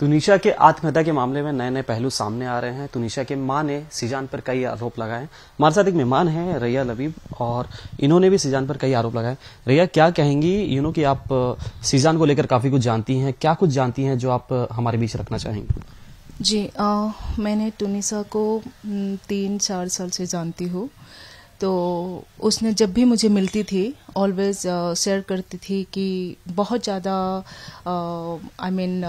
तुनिशा के आत्महत्या के मामले में नए नए पहलू सामने आ रहे हैं तुनिशा के मां ने सीजान पर कई आरोप लगाए हमारे साथ एक मेहमान हैं रैया लबीब और इन्होंने भी सीजान पर कई आरोप लगाए रैया क्या कहेंगी यू नो कि आप सीजान को लेकर काफी कुछ जानती हैं क्या कुछ जानती हैं जो आप हमारे बीच रखना चाहेंगी जी आ, मैंने तुनिशा को तीन चार साल से जानती हूँ तो उसने जब भी मुझे मिलती थी ऑलवेज शेयर करती थी कि बहुत ज़्यादा आई मीन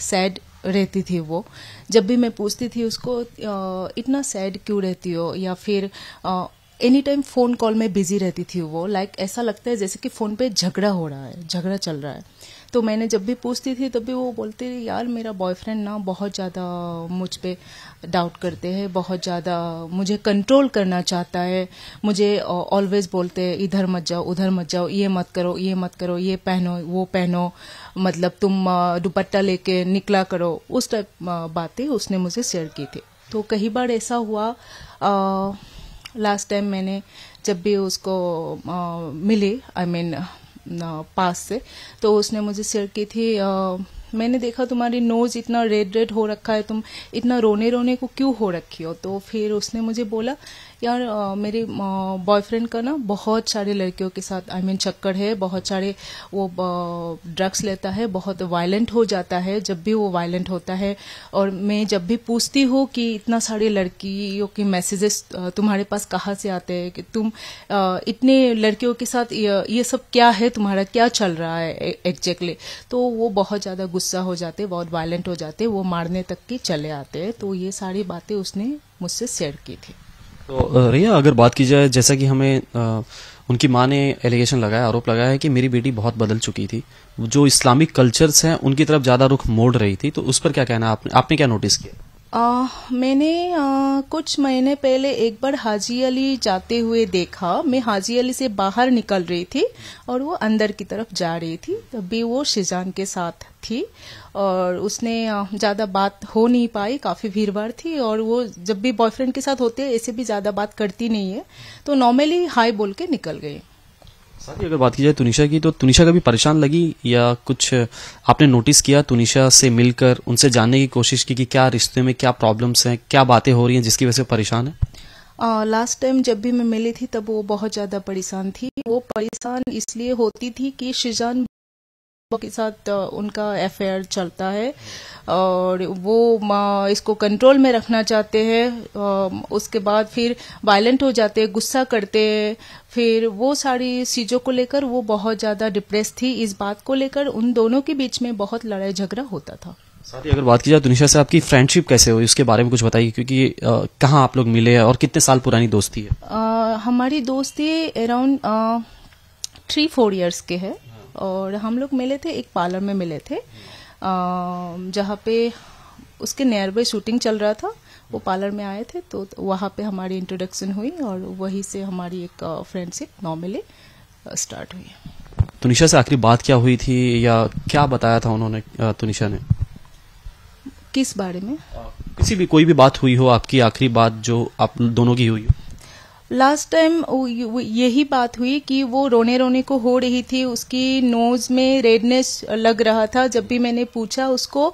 सैड रहती थी वो जब भी मैं पूछती थी उसको इतना सैड क्यों रहती हो या फिर एनी टाइम फोन कॉल में बिजी रहती थी वो लाइक like, ऐसा लगता है जैसे कि फोन पे झगड़ा हो रहा है झगड़ा चल रहा है तो मैंने जब भी पूछती थी तब भी वो बोलते यार मेरा बॉयफ्रेंड ना बहुत ज़्यादा मुझ पे डाउट करते हैं बहुत ज़्यादा मुझे कंट्रोल करना चाहता है मुझे ऑलवेज बोलते हैं इधर मत जाओ उधर मत जाओ ये मत करो ये मत करो ये पहनो वो पहनो मतलब तुम दुपट्टा लेके निकला करो उस टाइप बातें उसने मुझे शेयर की थी तो कई बार ऐसा हुआ आ, लास्ट टाइम मैंने जब भी उसको आ, मिली आई मीन पास से तो उसने मुझे शेयर की थी आ, मैंने देखा तुम्हारी नोज इतना रेड रेड हो रखा है तुम इतना रोने रोने को क्यों हो रखी हो तो फिर उसने मुझे बोला यार आ, मेरे बॉयफ्रेंड का ना बहुत सारे लड़कियों के साथ आई I मीन mean, चक्कर है बहुत सारे वो ड्रग्स लेता है बहुत वायलेंट हो जाता है जब भी वो वायलेंट होता है और मैं जब भी पूछती हूँ कि इतना सारे लड़कियों के मैसेजेस तुम्हारे पास कहाँ से आते हैं कि तुम आ, इतने लड़कियों के साथ ये, ये सब क्या है तुम्हारा क्या चल रहा है एग्जैक्टली तो वो बहुत ज़्यादा गुस्सा हो जाते बहुत वायलेंट हो जाते वो मारने तक के चले आते हैं तो ये सारी बातें उसने मुझसे शेयर की थी तो रिया अगर बात की जाए जैसा कि हमें आ, उनकी माँ ने एलिगेशन लगाया आरोप लगाया है कि मेरी बेटी बहुत बदल चुकी थी जो इस्लामिक कल्चर्स हैं उनकी तरफ ज़्यादा रुख मोड़ रही थी तो उस पर क्या कहना आपने आपने क्या नोटिस किया आ, मैंने आ, कुछ महीने पहले एक बार हाजी अली जाते हुए देखा मैं हाजी अली से बाहर निकल रही थी और वो अंदर की तरफ जा रही थी तभी वो शिजान के साथ थी और उसने ज़्यादा बात हो नहीं पाई काफ़ी भीड़ भाड़ थी और वो जब भी बॉयफ्रेंड के साथ होते ऐसे भी ज़्यादा बात करती नहीं है तो नॉर्मली हाई बोल के निकल गई ही अगर बात की जाए तुनिशा की तो तुनिशा कभी परेशान लगी या कुछ आपने नोटिस किया तुनिशा से मिलकर उनसे जानने की कोशिश की कि क्या रिश्ते में क्या प्रॉब्लम्स हैं क्या बातें हो रही हैं जिसकी वजह से परेशान है लास्ट टाइम जब भी मैं मिली थी तब वो बहुत ज़्यादा परेशान थी वो परेशान इसलिए होती थी कि शिजान के साथ उनका अफेयर चलता है और वो इसको कंट्रोल में रखना चाहते हैं उसके बाद फिर वायलेंट हो जाते हैं गुस्सा करते हैं फिर वो सारी चीज़ों को लेकर वो बहुत ज़्यादा डिप्रेस थी इस बात को लेकर उन दोनों के बीच में बहुत लड़ाई झगड़ा होता था साथ ही अगर बात की जाए तो निशा से आपकी फ्रेंडशिप कैसे हुई उसके बारे में कुछ बताइए क्योंकि कहाँ आप लोग मिले और कितने साल पुरानी दोस्ती है आ, हमारी दोस्ती अराउंड थ्री फोर ईयर्स के है और हम लोग मिले थे एक पार्लर में मिले थे जहाँ पे उसके नियर शूटिंग चल रहा था वो पार्लर में आए थे तो वहाँ पे हमारी इंट्रोडक्शन हुई और वहीं से हमारी एक फ्रेंडशिप नॉर्मली स्टार्ट हुई तुनिशा से आखिरी बात क्या हुई थी या क्या बताया था उन्होंने तुनिशा ने किस बारे में किसी भी कोई भी बात हुई हो आपकी आखिरी बात जो आप दोनों की हुई हो लास्ट टाइम यही बात हुई कि वो रोने रोने को हो रही थी उसकी नोज में रेडनेस लग रहा था जब भी मैंने पूछा उसको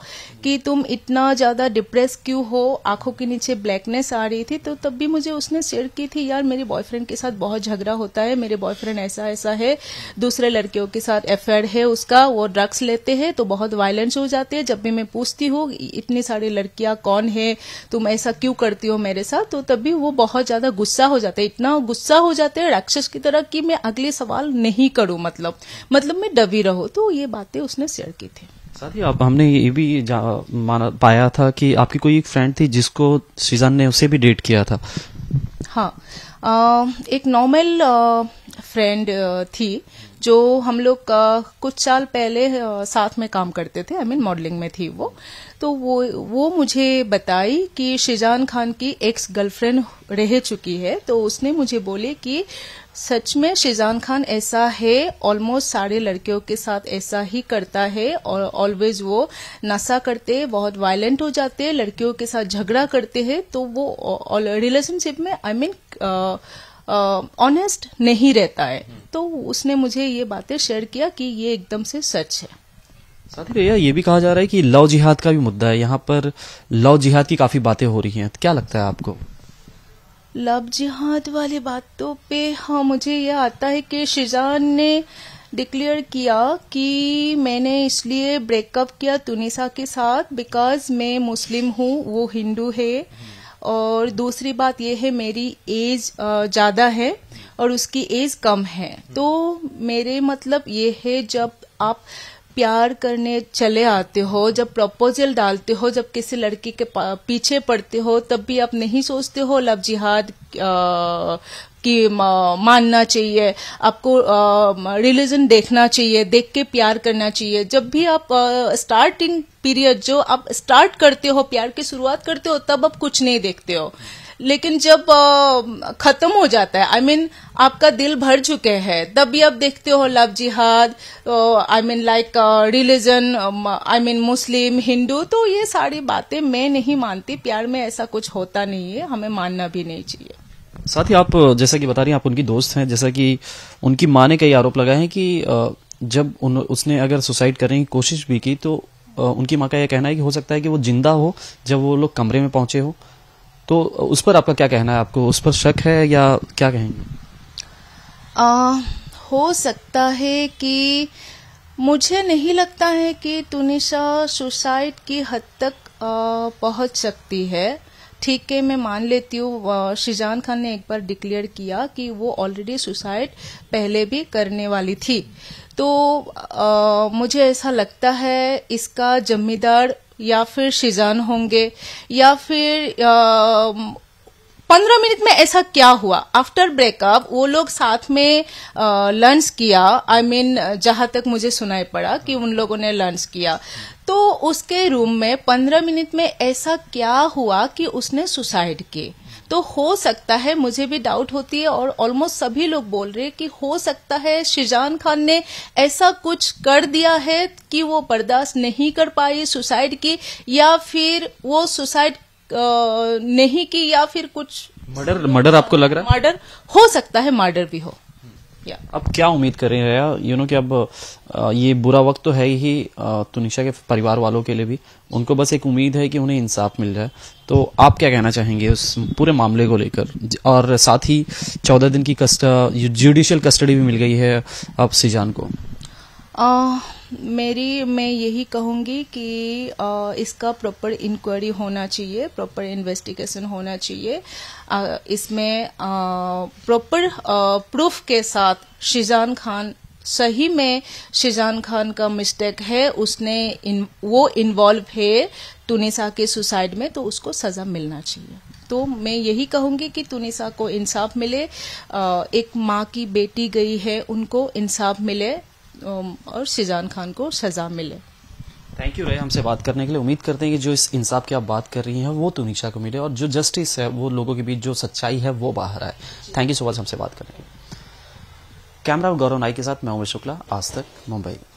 कि तुम इतना ज़्यादा डिप्रेस क्यों हो आंखों के नीचे ब्लैकनेस आ रही थी तो तब भी मुझे उसने शेयर की थी यार मेरे बॉयफ्रेंड के साथ बहुत झगड़ा होता है मेरे बॉयफ्रेंड ऐसा ऐसा है दूसरे लड़कियों के साथ एफेयर है उसका वो ड्रग्स लेते हैं तो बहुत वायलेंस हो जाते हैं जब भी मैं पूछती हूँ इतनी सारी लड़कियां कौन है तुम ऐसा क्यों करती हो मेरे साथ तो तब भी वो बहुत ज़्यादा गुस्सा हो जाते इतना गुस्सा हो जाते हैं राक्षस की तरह कि मैं अगले सवाल नहीं करूं मतलब मतलब मैं डबी रहो तो ये बातें उसने शेयर की थी साथ ही आप हमने ये भी माना पाया था कि आपकी कोई एक फ्रेंड थी जिसको सीजन ने उसे भी डेट किया था हाँ आ, एक नॉर्मल फ्रेंड uh, थी जो हम लोग कुछ साल पहले uh, साथ में काम करते थे आई मीन मॉडलिंग में थी वो तो वो वो मुझे बताई कि शिजान खान की एक्स गर्लफ्रेंड रह चुकी है तो उसने मुझे बोले कि सच में शिजान खान ऐसा है ऑलमोस्ट सारे लड़कियों के साथ ऐसा ही करता है और ऑलवेज वो नशा करते बहुत वायलेंट हो जाते लड़कियों के साथ झगड़ा करते हैं तो वो रिलेशनशिप uh, में I I mean mean, honest नहीं रहता है तो उसने मुझे ये बातें शेयर किया कि ये एकदम से सच है साथ ही भैया ये भी कहा जा रहा है कि लव जिहाद का भी मुद्दा है यहाँ पर लव जिहाद की काफी बातें हो रही हैं क्या लगता है आपको लव जिहाद वाली बातों तो पे हाँ मुझे यह आता है कि शिजान ने डिक्लेयर किया कि मैंने इसलिए ब्रेकअप किया तुनिसा के साथ बिकॉज मैं मुस्लिम हूँ वो हिंदू है और दूसरी बात यह है मेरी एज ज़्यादा है और उसकी एज कम है तो मेरे मतलब ये है जब आप प्यार करने चले आते हो जब प्रपोजल डालते हो जब किसी लड़की के पीछे पड़ते हो तब भी आप नहीं सोचते हो लव जिहाद कि मानना चाहिए आपको रिलीजन देखना चाहिए देख के प्यार करना चाहिए जब भी आप स्टार्टिंग पीरियड जो आप स्टार्ट करते हो प्यार की शुरुआत करते हो तब आप कुछ नहीं देखते हो लेकिन जब खत्म हो जाता है आई I मीन mean, आपका दिल भर चुके हैं भी आप देखते हो लव जिहाद I mean like religion I mean Muslim Hindu तो ये सारी बातें मैं नहीं मानती प्यार में ऐसा कुछ होता नहीं है हमें मानना भी नहीं चाहिए साथ ही आप जैसा कि बता रही हैं आप उनकी दोस्त हैं जैसा कि उनकी माँ ने कई आरोप लगाए हैं कि जब उन उसने अगर सुसाइड करने की कोशिश भी की तो उनकी माँ का यह कहना है कि हो सकता है कि वो जिंदा हो जब वो लोग कमरे में पहुंचे हो तो उस पर आपका क्या कहना है आपको उस पर शक है या क्या कहेंगे हो सकता है कि मुझे नहीं लगता है कि तुनिशा सुसाइड की हद तक आ, पहुंच सकती है ठीक है मैं मान लेती हूँ शिजान खान ने एक बार डिक्लेयर किया कि वो ऑलरेडी सुसाइड पहले भी करने वाली थी तो आ, मुझे ऐसा लगता है इसका जमींदार या फिर शिजान होंगे या फिर आ, पंद्रह मिनट में ऐसा क्या हुआ आफ्टर ब्रेकअप वो लोग साथ में लंच किया आई I मीन mean, जहां तक मुझे सुनाई पड़ा कि उन लोगों ने लंच किया तो उसके रूम में पंद्रह मिनट में ऐसा क्या हुआ कि उसने सुसाइड की तो हो सकता है मुझे भी डाउट होती है और ऑलमोस्ट सभी लोग बोल रहे हैं कि हो सकता है शिजान खान ने ऐसा कुछ कर दिया है कि वो बर्दाश्त नहीं कर पाई सुसाइड की या फिर वो सुसाइड नहीं की या फिर कुछ मर्डर मर्डर आपको लग रहा है मर्डर हो सकता है मर्डर भी हो या अब क्या उम्मीद कर रहे हैं यू नो कि अब ये बुरा वक्त तो है ही तुनिशा तो के परिवार वालों के लिए भी उनको बस एक उम्मीद है कि उन्हें इंसाफ मिल जाए तो आप क्या कहना चाहेंगे उस पूरे मामले को लेकर और साथ ही चौदह दिन की कस्ट जुडिशियल कस्टडी भी मिल गई है अब सीजान को आ, मेरी मैं यही कहूंगी कि आ, इसका प्रॉपर इंक्वायरी होना चाहिए प्रॉपर इन्वेस्टिगेशन होना चाहिए आ, इसमें प्रॉपर प्रूफ के साथ शिजान खान सही में शिजान खान का मिस्टेक है उसने इन, वो इन्वॉल्व है तुनिसा के सुसाइड में तो उसको सजा मिलना चाहिए तो मैं यही कहूंगी कि तुनिसा को इंसाफ मिले एक माँ की बेटी गई है उनको इंसाफ मिले और शिजान खान को सजा मिले थैंक यू रे हमसे बात करने के लिए उम्मीद करते हैं कि जो इस इंसाफ की आप बात कर रही हैं वो तुनिशा तो को मिले और जो जस्टिस है वो लोगों के बीच जो सच्चाई है वो बाहर आए थैंक यू सो मच हमसे बात करने के लिए कैमरा गौरव नाई के साथ मैं उमेश शुक्ला आज तक मुंबई